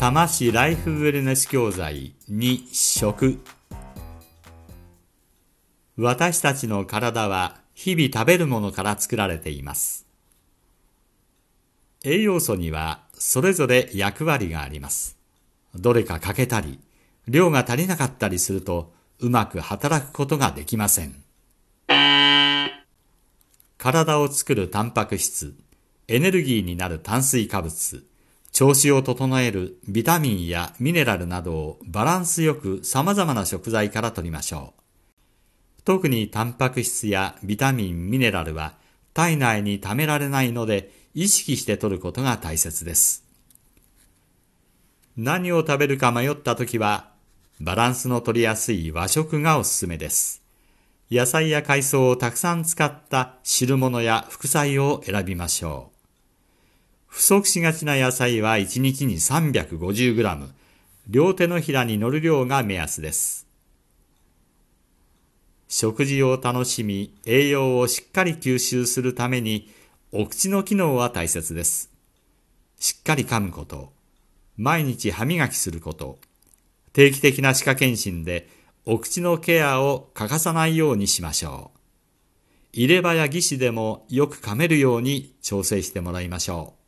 多摩市ライフウェルネス教材2食私たちの体は日々食べるものから作られています。栄養素にはそれぞれ役割があります。どれか欠けたり、量が足りなかったりするとうまく働くことができません。体を作るタンパク質、エネルギーになる炭水化物、調子を整えるビタミンやミネラルなどをバランスよく様々な食材から摂りましょう。特にタンパク質やビタミン、ミネラルは体内に溜められないので意識して摂ることが大切です。何を食べるか迷った時はバランスの取りやすい和食がおすすめです。野菜や海藻をたくさん使った汁物や副菜を選びましょう。不足しがちな野菜は1日に 350g。両手のひらに乗る量が目安です。食事を楽しみ、栄養をしっかり吸収するために、お口の機能は大切です。しっかり噛むこと、毎日歯磨きすること、定期的な歯科検診でお口のケアを欠かさないようにしましょう。入れ歯や義歯でもよく噛めるように調整してもらいましょう。